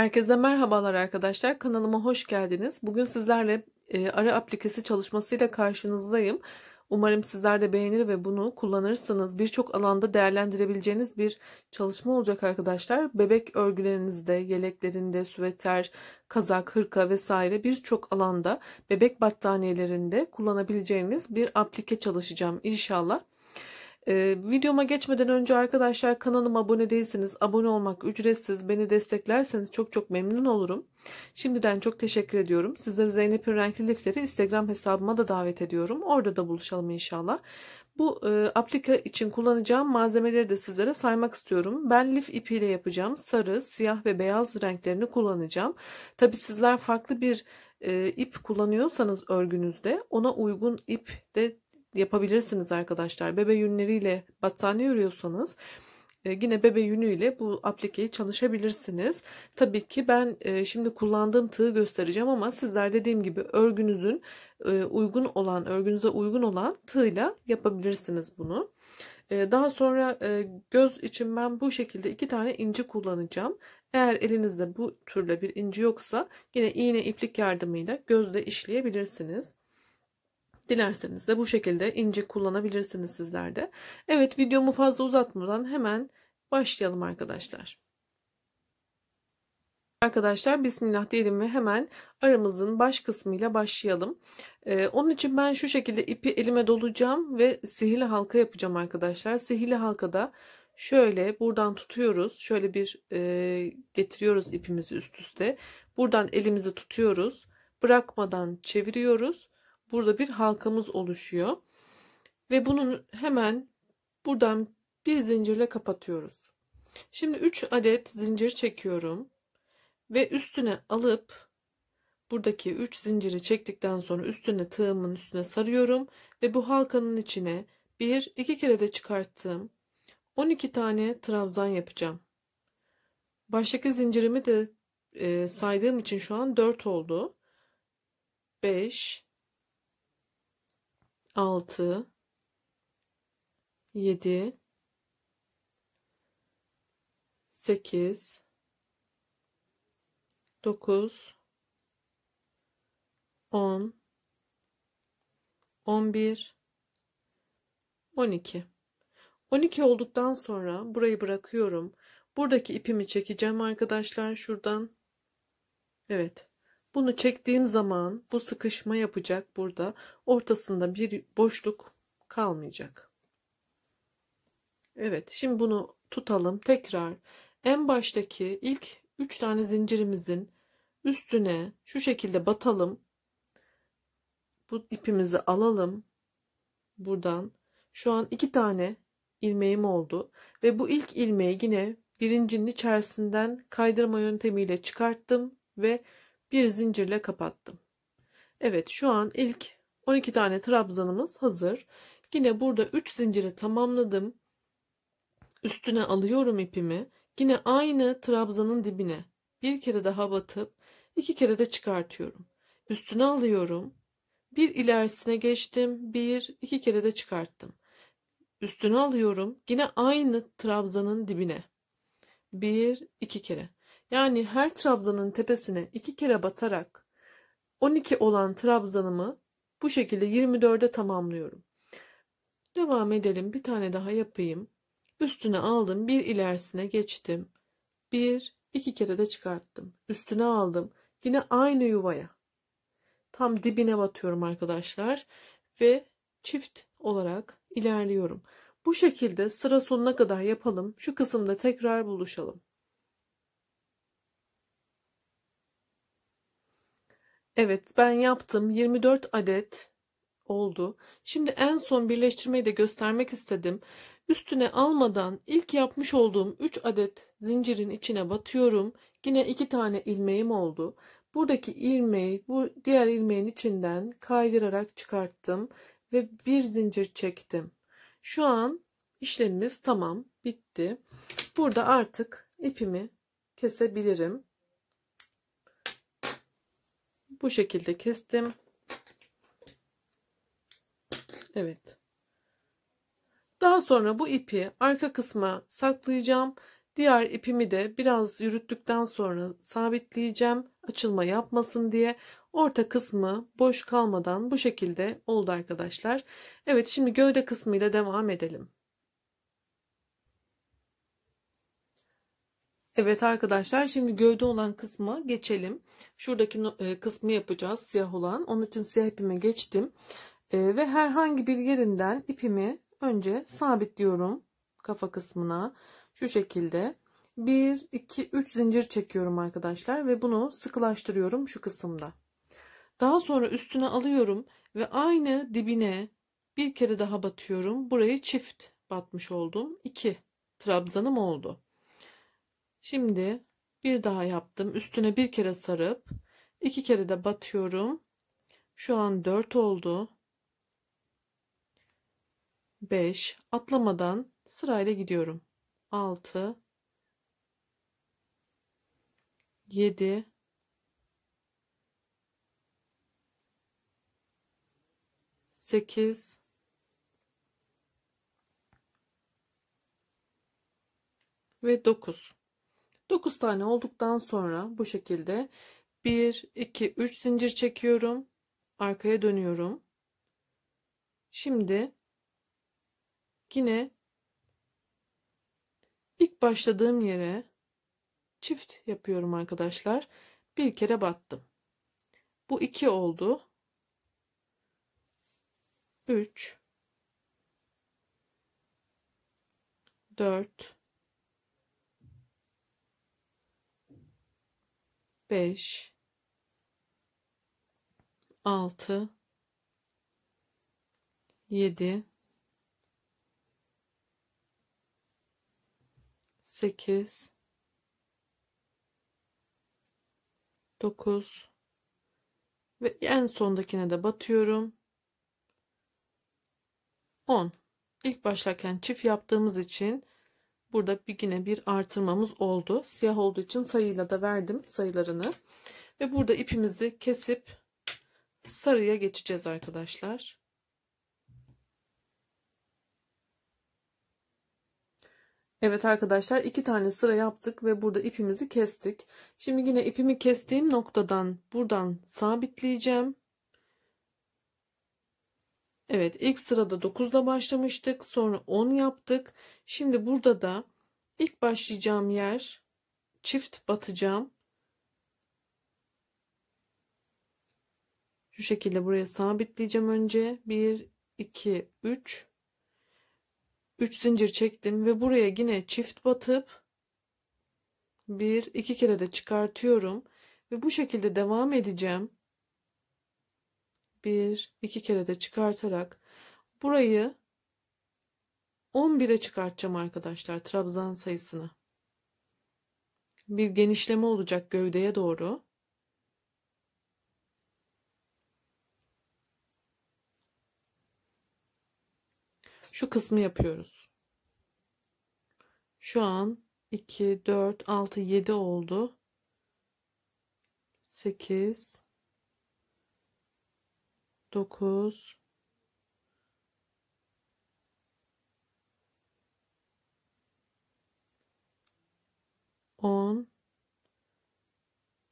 Herkese merhabalar arkadaşlar. Kanalıma hoş geldiniz. Bugün sizlerle e, ara aplikesi çalışmasıyla karşınızdayım. Umarım sizler de beğenir ve bunu kullanırsanız Birçok alanda değerlendirebileceğiniz bir çalışma olacak arkadaşlar. Bebek örgülerinizde, yeleklerinde, süveter, kazak, hırka vesaire birçok alanda bebek battaniyelerinde kullanabileceğiniz bir aplike çalışacağım inşallah. Ee, videoma geçmeden önce arkadaşlar kanalıma abone değilseniz abone olmak ücretsiz. Beni desteklerseniz çok çok memnun olurum. Şimdiden çok teşekkür ediyorum. Sizleri Zeynep'in renkli lifleri Instagram hesabıma da davet ediyorum. Orada da buluşalım inşallah. Bu e, aplika için kullanacağım malzemeleri de sizlere saymak istiyorum. Ben lif ipiyle yapacağım. Sarı, siyah ve beyaz renklerini kullanacağım. Tabi sizler farklı bir e, ip kullanıyorsanız örgünüzde ona uygun ip de yapabilirsiniz arkadaşlar. Bebe yünleriyle battaniye örüyorsanız e, yine bebe yünüyle bu aplikeyi çalışabilirsiniz. Tabii ki ben e, şimdi kullandığım tığı göstereceğim ama sizler dediğim gibi örgünüzün e, uygun olan, örgünüze uygun olan tığla yapabilirsiniz bunu. Daha sonra göz için ben bu şekilde iki tane inci kullanacağım. Eğer elinizde bu türde bir inci yoksa yine iğne iplik yardımıyla gözde işleyebilirsiniz. Dilerseniz de bu şekilde ince kullanabilirsiniz sizler de. Evet videomu fazla uzatmadan hemen başlayalım arkadaşlar. Arkadaşlar bismillah diyelim ve hemen aramızın baş kısmıyla başlayalım. Ee, onun için ben şu şekilde ipi elime dolacağım ve sihirli halka yapacağım arkadaşlar. Sihirli halkada şöyle buradan tutuyoruz. Şöyle bir e, getiriyoruz ipimizi üst üste. Buradan elimizi tutuyoruz. Bırakmadan çeviriyoruz burada bir halkamız oluşuyor. Ve bunun hemen buradan bir zincirle kapatıyoruz. Şimdi 3 adet zincir çekiyorum. Ve üstüne alıp buradaki 3 zinciri çektikten sonra üstüne tığımın üstüne sarıyorum. Ve bu halkanın içine bir iki kere de çıkarttığım 12 tane trabzan yapacağım. Baştaki zincirimi de e, saydığım için şu an 4 oldu. 5 6 7 8 9 10 11 12 12 olduktan sonra burayı bırakıyorum. Buradaki ipimi çekeceğim arkadaşlar şuradan. Evet. Bunu çektiğim zaman bu sıkışma yapacak burada. Ortasında bir boşluk kalmayacak. Evet şimdi bunu tutalım. Tekrar en baştaki ilk 3 tane zincirimizin üstüne şu şekilde batalım. Bu ipimizi alalım. Buradan şu an 2 tane ilmeğim oldu. Ve bu ilk ilmeği yine birincinin içerisinden kaydırma yöntemiyle çıkarttım ve bir zincirle kapattım. Evet şu an ilk 12 tane trabzanımız hazır. Yine burada 3 zinciri tamamladım. Üstüne alıyorum ipimi. Yine aynı trabzanın dibine bir kere daha batıp iki kere de çıkartıyorum. Üstüne alıyorum. Bir ilerisine geçtim. Bir, iki kere de çıkarttım. Üstüne alıyorum. Yine aynı trabzanın dibine. Bir, iki kere. Yani her trabzanın tepesine iki kere batarak 12 olan trabzanımı bu şekilde 24'e tamamlıyorum. Devam edelim. Bir tane daha yapayım. Üstüne aldım. Bir ilerisine geçtim. Bir, iki kere de çıkarttım. Üstüne aldım. Yine aynı yuvaya. Tam dibine batıyorum arkadaşlar. Ve çift olarak ilerliyorum. Bu şekilde sıra sonuna kadar yapalım. Şu kısımda tekrar buluşalım. Evet ben yaptım 24 adet oldu. Şimdi en son birleştirmeyi de göstermek istedim. Üstüne almadan ilk yapmış olduğum 3 adet zincirin içine batıyorum. Yine 2 tane ilmeğim oldu. Buradaki ilmeği bu diğer ilmeğin içinden kaydırarak çıkarttım ve bir zincir çektim. Şu an işlemimiz tamam bitti. Burada artık ipimi kesebilirim bu şekilde kestim. Evet. Daha sonra bu ipi arka kısma saklayacağım. Diğer ipimi de biraz yürüttükten sonra sabitleyeceğim. Açılma yapmasın diye. Orta kısmı boş kalmadan bu şekilde oldu arkadaşlar. Evet şimdi gövde kısmıyla devam edelim. Evet arkadaşlar şimdi gövde olan kısmı geçelim. Şuradaki e, kısmı yapacağız siyah olan. Onun için siyah ipime geçtim. E, ve herhangi bir yerinden ipimi önce sabitliyorum kafa kısmına. Şu şekilde 1, 2, 3 zincir çekiyorum arkadaşlar ve bunu sıkılaştırıyorum şu kısımda. Daha sonra üstüne alıyorum ve aynı dibine bir kere daha batıyorum. Burayı çift batmış oldum. 2 trabzanım oldu. Şimdi bir daha yaptım. Üstüne bir kere sarıp iki kere de batıyorum. Şu an 4 oldu. 5 atlamadan sırayla gidiyorum. 6 7 8 ve 9 9 tane olduktan sonra bu şekilde 1 2 3 zincir çekiyorum. Arkaya dönüyorum. Şimdi yine ilk başladığım yere çift yapıyorum arkadaşlar. Bir kere battım. Bu 2 oldu. 3 4 5 6 7 8 9 ve en sondakine de batıyorum. 10. İlk başlarken çift yaptığımız için Burada bir yine bir artırmamız oldu. Siyah olduğu için sayıyla da verdim sayılarını. Ve burada ipimizi kesip sarıya geçeceğiz arkadaşlar. Evet arkadaşlar iki tane sıra yaptık ve burada ipimizi kestik. Şimdi yine ipimi kestiğim noktadan buradan sabitleyeceğim. Evet ilk sırada 9'da başlamıştık. Sonra 10 yaptık. Şimdi burada da ilk başlayacağım yer çift batacağım. Şu şekilde buraya sabitleyeceğim önce. 1, 2, 3. 3 zincir çektim ve buraya yine çift batıp 1, 2 kere de çıkartıyorum. Ve bu şekilde devam edeceğim bir, iki kere de çıkartarak burayı 11'e çıkartacağım arkadaşlar trabzan sayısını. Bir genişleme olacak gövdeye doğru. Şu kısmı yapıyoruz. Şu an 2, 4, 6, 7 oldu. 8, 9 10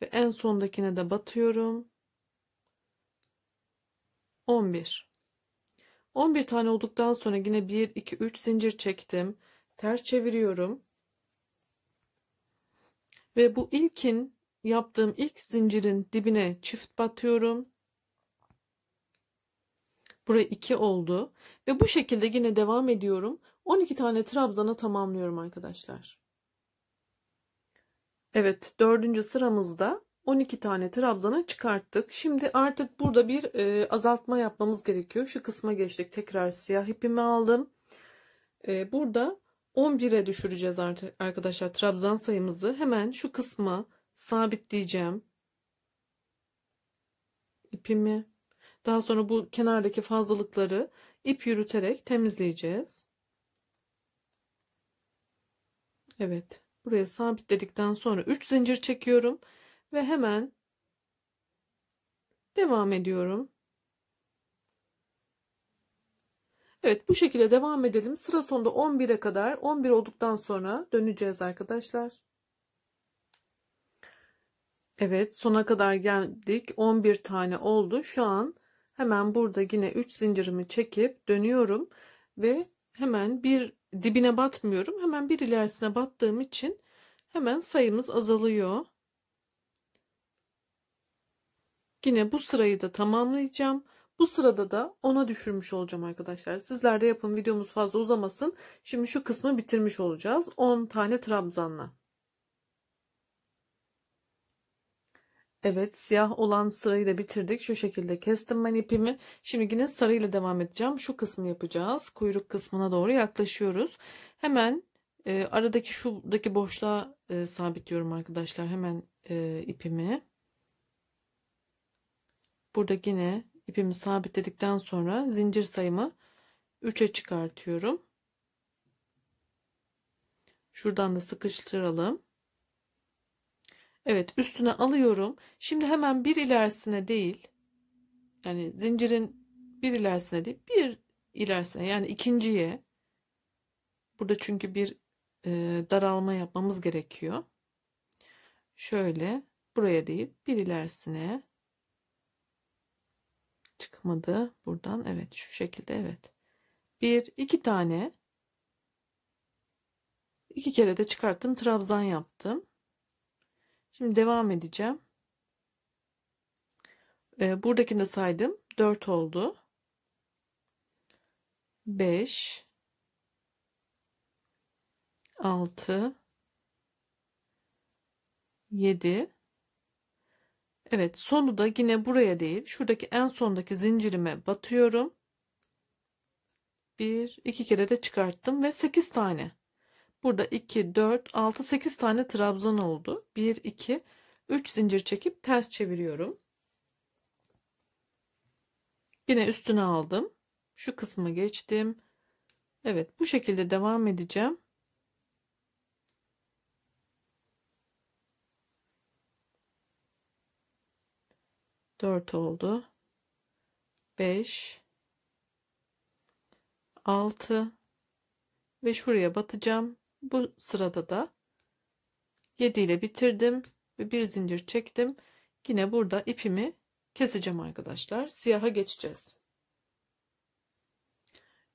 ve en sondakine de batıyorum. 11 11 tane olduktan sonra yine 1 2 3 zincir çektim. Ters çeviriyorum. Ve bu ilkin yaptığım ilk zincirin dibine çift batıyorum. Buraya 2 oldu. Ve bu şekilde yine devam ediyorum. 12 tane trabzana tamamlıyorum arkadaşlar. Evet dördüncü sıramızda 12 tane trabzana çıkarttık. Şimdi artık burada bir e, azaltma yapmamız gerekiyor. Şu kısma geçtik. Tekrar siyah ipimi aldım. E, burada 11'e düşüreceğiz artık arkadaşlar trabzan sayımızı. Hemen şu kısma sabitleyeceğim. İpimi daha sonra bu kenardaki fazlalıkları ip yürüterek temizleyeceğiz. Evet. Buraya sabitledikten sonra 3 zincir çekiyorum ve hemen devam ediyorum. Evet bu şekilde devam edelim. Sıra sonunda 11'e kadar 11 olduktan sonra döneceğiz arkadaşlar. Evet sona kadar geldik. 11 tane oldu. Şu an hemen burada yine 3 zincirimi çekip dönüyorum ve hemen bir dibine batmıyorum hemen bir ilerisine battığım için hemen sayımız azalıyor yine bu sırayı da tamamlayacağım bu sırada da ona düşürmüş olacağım arkadaşlar sizler de yapın videomuz fazla uzamasın şimdi şu kısmı bitirmiş olacağız 10 tane trabzanla Evet siyah olan sırayı da bitirdik. Şu şekilde kestim ben ipimi. Şimdi yine sarıyla devam edeceğim. Şu kısmı yapacağız. Kuyruk kısmına doğru yaklaşıyoruz. Hemen e, aradaki şuradaki boşluğa e, sabitliyorum arkadaşlar. Hemen e, ipimi. Burada yine ipimi sabitledikten sonra zincir sayımı 3'e çıkartıyorum. Şuradan da sıkıştıralım. Evet üstüne alıyorum. Şimdi hemen bir ilerisine değil. Yani zincirin bir ilerisine değil. Bir ilerisine yani ikinciye. Burada çünkü bir e, daralma yapmamız gerekiyor. Şöyle buraya değil bir ilerisine. Çıkmadı buradan. Evet şu şekilde evet. Bir iki tane. iki kere de çıkarttım. Trabzan yaptım. Şimdi devam edeceğim. E, buradakini de saydım. 4 oldu. 5 6 7 Evet sonu da yine buraya değil şuradaki en sondaki zincirime batıyorum. 1 2 kere de çıkarttım ve 8 tane. Burada 2, 4, 6, 8 tane trabzan oldu. 1, 2, 3 zincir çekip ters çeviriyorum. Yine üstüne aldım. Şu kısmı geçtim. Evet bu şekilde devam edeceğim. Dört oldu. Beş. Altı. Ve şuraya batacağım. Bu sırada da 7 ile bitirdim ve bir zincir çektim. Yine burada ipimi keseceğim arkadaşlar. Siyaha geçeceğiz.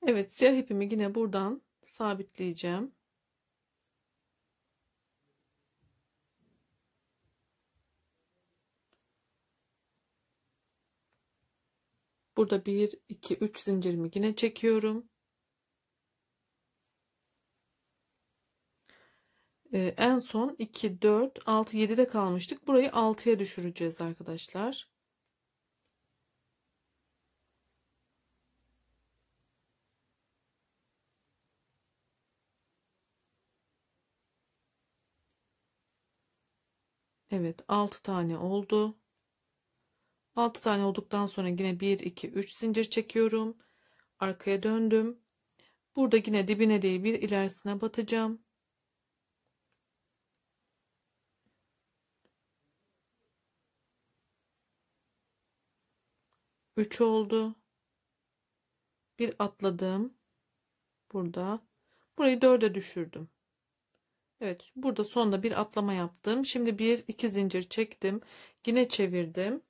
Evet siyah ipimi yine buradan sabitleyeceğim. Burada 1, 2, 3 zincirimi yine çekiyorum. Ee, en son 2, 4, 6, 7'de kalmıştık. Burayı 6'ya düşüreceğiz arkadaşlar. Evet 6 tane oldu. 6 tane olduktan sonra yine 1 2 3 zincir çekiyorum. Arkaya döndüm. Burada yine dibine değil bir ilerisine batacağım. 3 oldu. Bir atladım. Burada. Burayı 4'e düşürdüm. Evet burada sonda bir atlama yaptım. Şimdi bir iki zincir çektim. Yine çevirdim.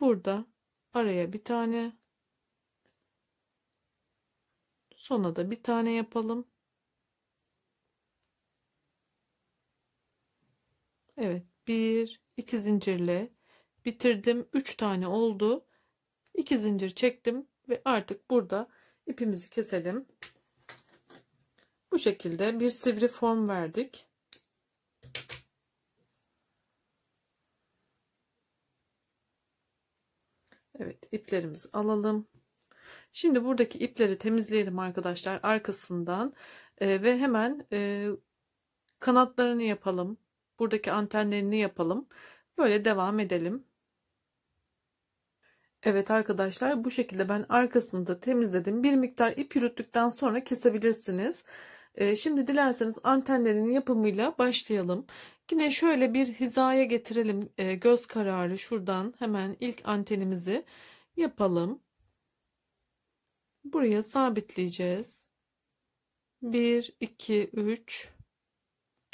Burada araya bir tane. Sona da bir tane yapalım. Evet bir iki zincirle bitirdim. 3 tane oldu. 2 zincir çektim ve artık burada ipimizi keselim. Bu şekilde bir sivri form verdik. Evet iplerimizi alalım. Şimdi buradaki ipleri temizleyelim arkadaşlar arkasından e, ve hemen e, kanatlarını yapalım. Buradaki antenlerini yapalım. Böyle devam edelim. Evet arkadaşlar bu şekilde ben arkasını da temizledim. Bir miktar ip yürüttükten sonra kesebilirsiniz. Ee, şimdi dilerseniz antenlerin yapımıyla başlayalım. Yine şöyle bir hizaya getirelim ee, göz kararı şuradan hemen ilk antenimizi yapalım. Buraya sabitleyeceğiz. 1, 2, 3,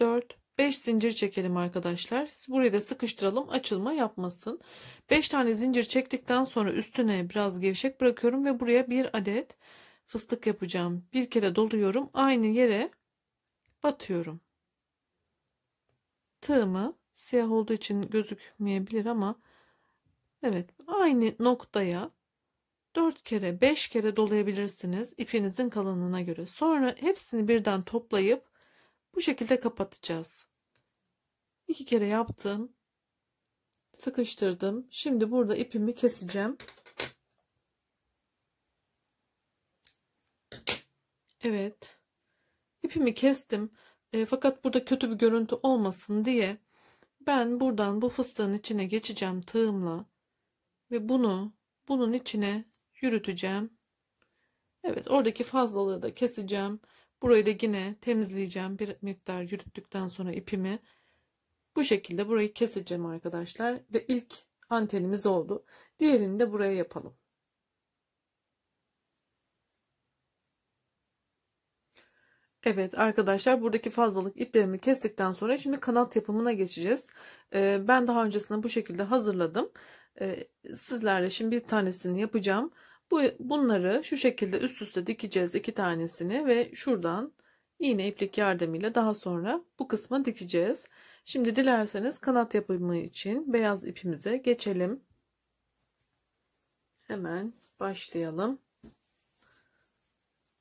4, 5 zincir çekelim arkadaşlar. Burayı da sıkıştıralım açılma yapmasın. 5 tane zincir çektikten sonra üstüne biraz gevşek bırakıyorum ve buraya bir adet fıstık yapacağım. Bir kere doluyorum. Aynı yere batıyorum. Tığımı siyah olduğu için gözükmeyebilir ama evet aynı noktaya 4 kere 5 kere dolayabilirsiniz ipinizin kalınlığına göre. Sonra hepsini birden toplayıp bu şekilde kapatacağız. İki kere yaptım. Sıkıştırdım. Şimdi burada ipimi keseceğim. Evet. İpimi kestim. E, fakat burada kötü bir görüntü olmasın diye ben buradan bu fıstığın içine geçeceğim tığımla ve bunu bunun içine yürüteceğim. Evet oradaki fazlalığı da keseceğim. Burayı da yine temizleyeceğim. Bir miktar yürüttükten sonra ipimi bu şekilde burayı keseceğim arkadaşlar. Ve ilk antenimiz oldu. Diğerini de buraya yapalım. Evet arkadaşlar buradaki fazlalık iplerimi kestikten sonra şimdi kanat yapımına geçeceğiz. Ee, ben daha öncesinde bu şekilde hazırladım. Ee, sizlerle şimdi bir tanesini yapacağım. Bu, bunları şu şekilde üst üste dikeceğiz iki tanesini ve şuradan iğne iplik yardımıyla daha sonra bu kısma dikeceğiz. Şimdi dilerseniz kanat yapımı için beyaz ipimize geçelim. Hemen başlayalım.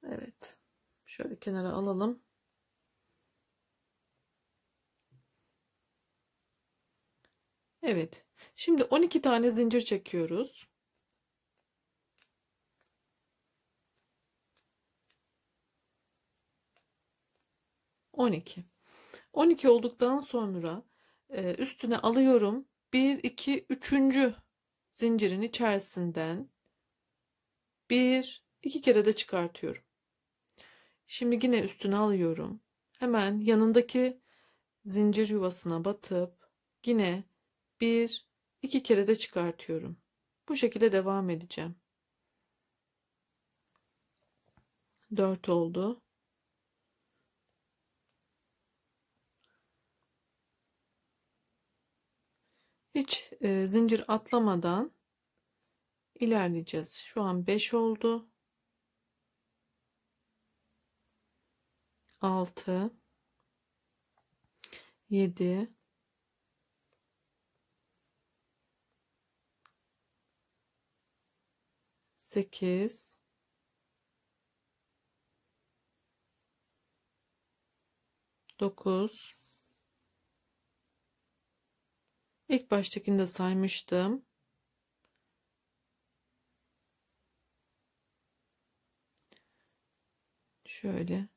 Evet. Şöyle kenara alalım. Evet. Şimdi 12 tane zincir çekiyoruz. 12. 12 olduktan sonra e, üstüne alıyorum 1 2 3. zincirin içerisinden 1 2 kere de çıkartıyorum. Şimdi yine üstüne alıyorum. Hemen yanındaki zincir yuvasına batıp yine 1 2 kere de çıkartıyorum. Bu şekilde devam edeceğim. 4 oldu. Hiç e, zincir atlamadan ilerleyeceğiz. Şu an 5 oldu. 6 7 8 9 İlk baştakinde saymıştım. Şöyle.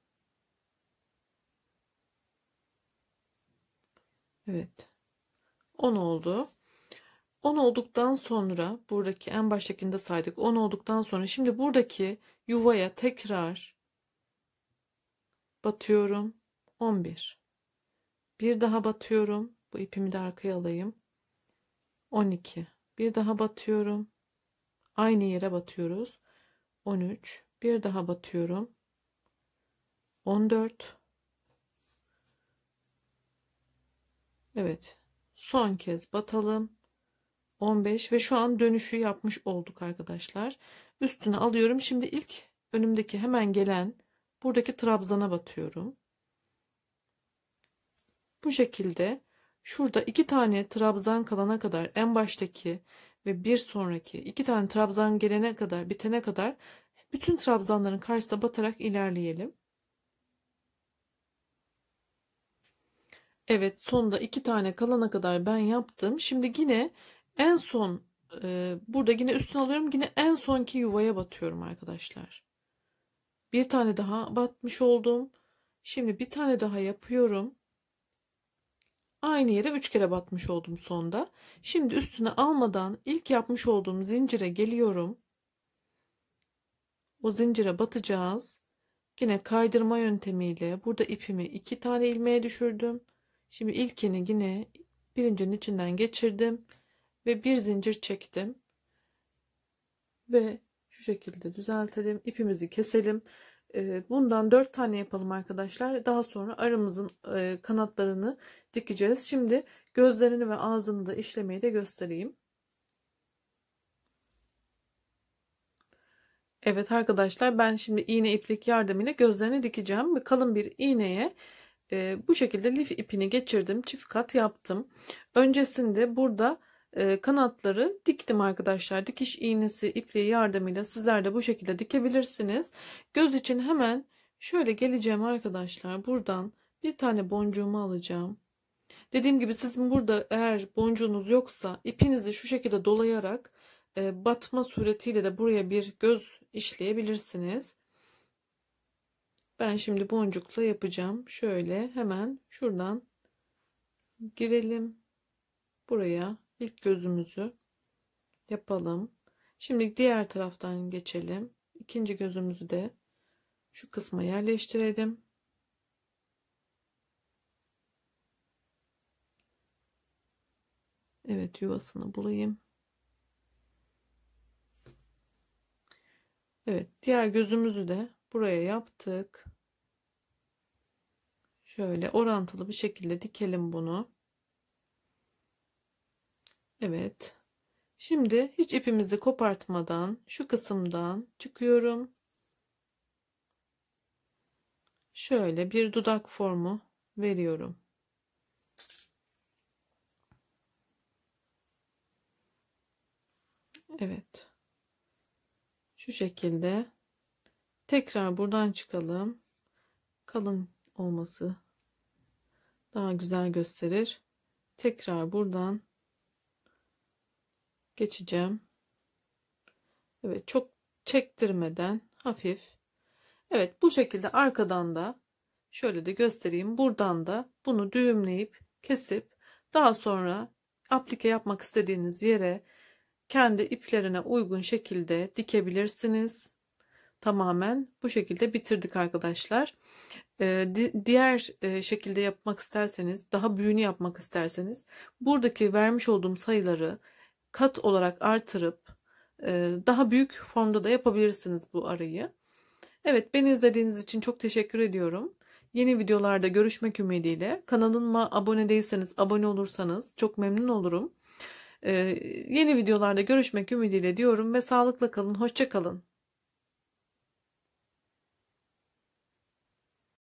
Evet. 10 oldu. 10 olduktan sonra buradaki en baştakinde saydık. 10 olduktan sonra şimdi buradaki yuvaya tekrar batıyorum. 11. Bir daha batıyorum. Bu ipimi de arkaya alayım. 12 bir daha batıyorum aynı yere batıyoruz 13 bir daha batıyorum 14 Evet son kez batalım 15 ve şu an dönüşü yapmış olduk arkadaşlar üstüne alıyorum şimdi ilk önümdeki hemen gelen buradaki trabzana batıyorum bu şekilde Şurada iki tane trabzan kalana kadar en baştaki ve bir sonraki iki tane trabzan gelene kadar bitene kadar bütün trabzanların karşısına batarak ilerleyelim. Evet sonda iki tane kalana kadar ben yaptım. Şimdi yine en son e, burada yine üstüne alıyorum. Yine en sonki yuvaya batıyorum arkadaşlar. Bir tane daha batmış oldum. Şimdi bir tane daha yapıyorum. Aynı yere 3 kere batmış oldum sonda. Şimdi üstüne almadan ilk yapmış olduğum zincire geliyorum. O zincire batacağız. Yine kaydırma yöntemiyle burada ipimi 2 tane ilmeğe düşürdüm. Şimdi ilkini yine birincinin içinden geçirdim ve bir zincir çektim. Ve şu şekilde düzeltelim. ipimizi keselim. Ee, bundan 4 tane yapalım arkadaşlar. Daha sonra aramızın e, kanatlarını dikeceğiz. Şimdi gözlerini ve ağzını da işlemeyi de göstereyim. Evet arkadaşlar ben şimdi iğne iplik yardımıyla gözlerini dikeceğim ve kalın bir iğneye e, bu şekilde lif ipini geçirdim çift kat yaptım öncesinde burada ee, kanatları diktim arkadaşlar. Dikiş iğnesi ipliği yardımıyla sizler de bu şekilde dikebilirsiniz. Göz için hemen şöyle geleceğim arkadaşlar. Buradan bir tane boncuğumu alacağım. Dediğim gibi sizin burada eğer boncuğunuz yoksa ipinizi şu şekilde dolayarak e, batma suretiyle de buraya bir göz işleyebilirsiniz. Ben şimdi boncukla yapacağım. Şöyle hemen şuradan girelim buraya ilk gözümüzü yapalım. Şimdi diğer taraftan geçelim. İkinci gözümüzü de şu kısma yerleştirelim. Evet yuvasını bulayım. Evet diğer gözümüzü de buraya yaptık. Şöyle orantılı bir şekilde dikelim bunu. Evet. Şimdi hiç ipimizi kopartmadan şu kısımdan çıkıyorum. Şöyle bir dudak formu veriyorum. Evet. Şu şekilde tekrar buradan çıkalım. Kalın olması daha güzel gösterir. Tekrar buradan geçeceğim. Evet çok çektirmeden hafif. Evet bu şekilde arkadan da şöyle de göstereyim. Buradan da bunu düğümleyip kesip daha sonra aplike yapmak istediğiniz yere kendi iplerine uygun şekilde dikebilirsiniz. Tamamen bu şekilde bitirdik arkadaşlar. Ee, di diğer e, şekilde yapmak isterseniz, daha büyüğünü yapmak isterseniz buradaki vermiş olduğum sayıları kat olarak artırıp e, daha büyük formda da yapabilirsiniz bu arayı. Evet beni izlediğiniz için çok teşekkür ediyorum. Yeni videolarda görüşmek ümidiyle. Kanalıma abone değilseniz abone olursanız çok memnun olurum. E, yeni videolarda görüşmek ümidiyle diyorum ve sağlıkla kalın, hoşça kalın.